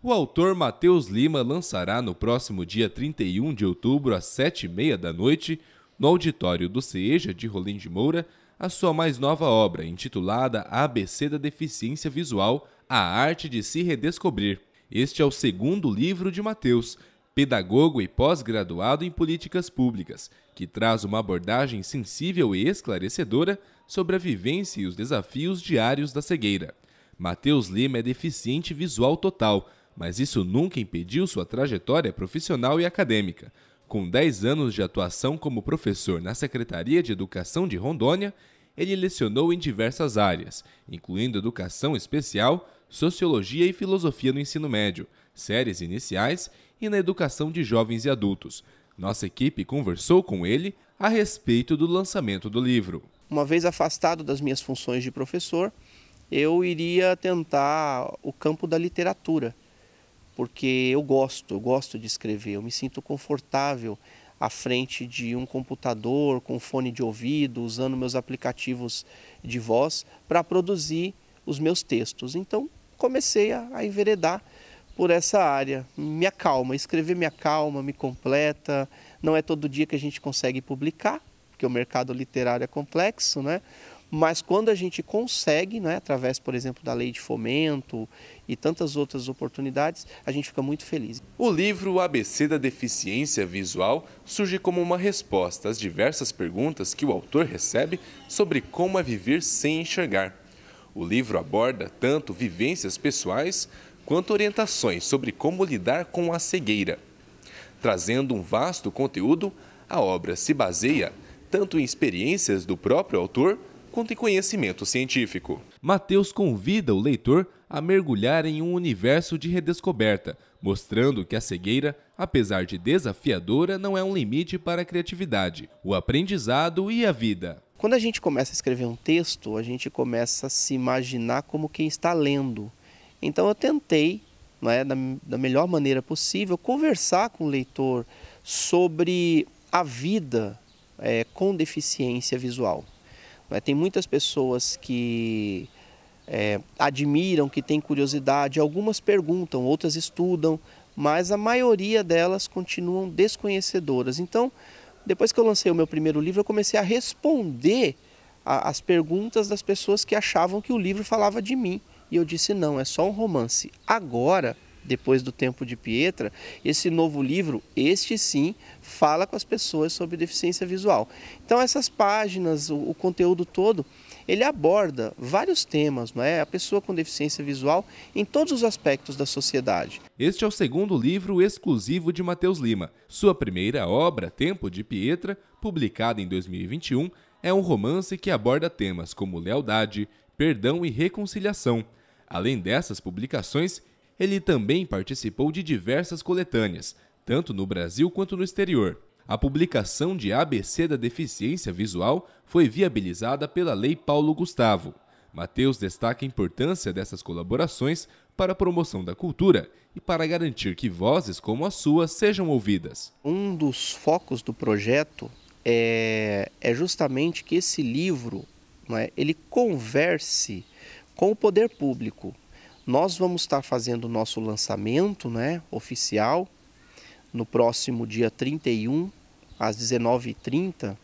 O autor Matheus Lima lançará no próximo dia 31 de outubro, às 7h30 da noite, no auditório do CEJA de Rolim de Moura, a sua mais nova obra, intitulada ABC da Deficiência Visual A Arte de Se Redescobrir. Este é o segundo livro de Mateus, pedagogo e pós-graduado em políticas públicas, que traz uma abordagem sensível e esclarecedora sobre a vivência e os desafios diários da cegueira. Mateus Lima é deficiente visual total mas isso nunca impediu sua trajetória profissional e acadêmica. Com 10 anos de atuação como professor na Secretaria de Educação de Rondônia, ele lecionou em diversas áreas, incluindo educação especial, sociologia e filosofia no ensino médio, séries iniciais e na educação de jovens e adultos. Nossa equipe conversou com ele a respeito do lançamento do livro. Uma vez afastado das minhas funções de professor, eu iria tentar o campo da literatura porque eu gosto, eu gosto de escrever, eu me sinto confortável à frente de um computador com fone de ouvido, usando meus aplicativos de voz para produzir os meus textos. Então comecei a, a enveredar por essa área. Me acalma, escrever me acalma, me completa. Não é todo dia que a gente consegue publicar, porque o mercado literário é complexo, né? Mas quando a gente consegue, né, através, por exemplo, da lei de fomento e tantas outras oportunidades, a gente fica muito feliz. O livro ABC da Deficiência Visual surge como uma resposta às diversas perguntas que o autor recebe sobre como é viver sem enxergar. O livro aborda tanto vivências pessoais quanto orientações sobre como lidar com a cegueira. Trazendo um vasto conteúdo, a obra se baseia tanto em experiências do próprio autor quanto em conhecimento científico. Mateus convida o leitor a mergulhar em um universo de redescoberta, mostrando que a cegueira, apesar de desafiadora, não é um limite para a criatividade, o aprendizado e a vida. Quando a gente começa a escrever um texto, a gente começa a se imaginar como quem está lendo. Então eu tentei, né, da, da melhor maneira possível, conversar com o leitor sobre a vida é, com deficiência visual. Né, tem muitas pessoas que é, admiram, que têm curiosidade, algumas perguntam, outras estudam, mas a maioria delas continuam desconhecedoras. Então, depois que eu lancei o meu primeiro livro, eu comecei a responder a, as perguntas das pessoas que achavam que o livro falava de mim. E eu disse: não, é só um romance. Agora depois do tempo de Pietra, esse novo livro, este sim, fala com as pessoas sobre deficiência visual. Então essas páginas, o, o conteúdo todo, ele aborda vários temas, não é? A pessoa com deficiência visual em todos os aspectos da sociedade. Este é o segundo livro exclusivo de Matheus Lima. Sua primeira obra, Tempo de Pietra, publicada em 2021, é um romance que aborda temas como lealdade, perdão e reconciliação. Além dessas publicações, ele também participou de diversas coletâneas, tanto no Brasil quanto no exterior. A publicação de ABC da deficiência visual foi viabilizada pela Lei Paulo Gustavo. Mateus destaca a importância dessas colaborações para a promoção da cultura e para garantir que vozes como a sua sejam ouvidas. Um dos focos do projeto é, é justamente que esse livro é, ele converse com o poder público, nós vamos estar fazendo o nosso lançamento né, oficial no próximo dia 31, às 19h30,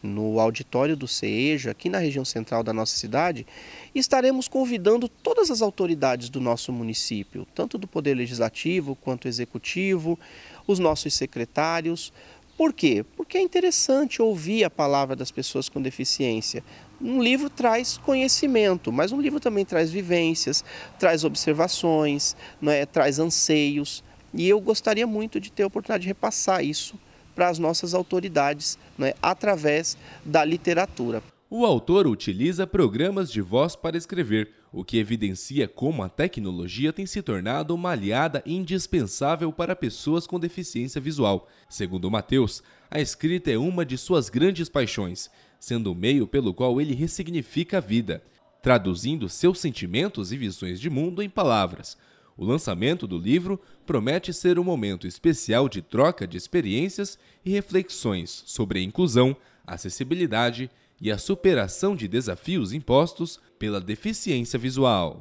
no auditório do CEJA, aqui na região central da nossa cidade, estaremos convidando todas as autoridades do nosso município, tanto do Poder Legislativo quanto Executivo, os nossos secretários, por quê? Porque é interessante ouvir a palavra das pessoas com deficiência. Um livro traz conhecimento, mas um livro também traz vivências, traz observações, né, traz anseios. E eu gostaria muito de ter a oportunidade de repassar isso para as nossas autoridades né, através da literatura o autor utiliza programas de voz para escrever, o que evidencia como a tecnologia tem se tornado uma aliada indispensável para pessoas com deficiência visual. Segundo Matheus, a escrita é uma de suas grandes paixões, sendo o meio pelo qual ele ressignifica a vida, traduzindo seus sentimentos e visões de mundo em palavras. O lançamento do livro promete ser um momento especial de troca de experiências e reflexões sobre a inclusão, acessibilidade e a superação de desafios impostos pela deficiência visual.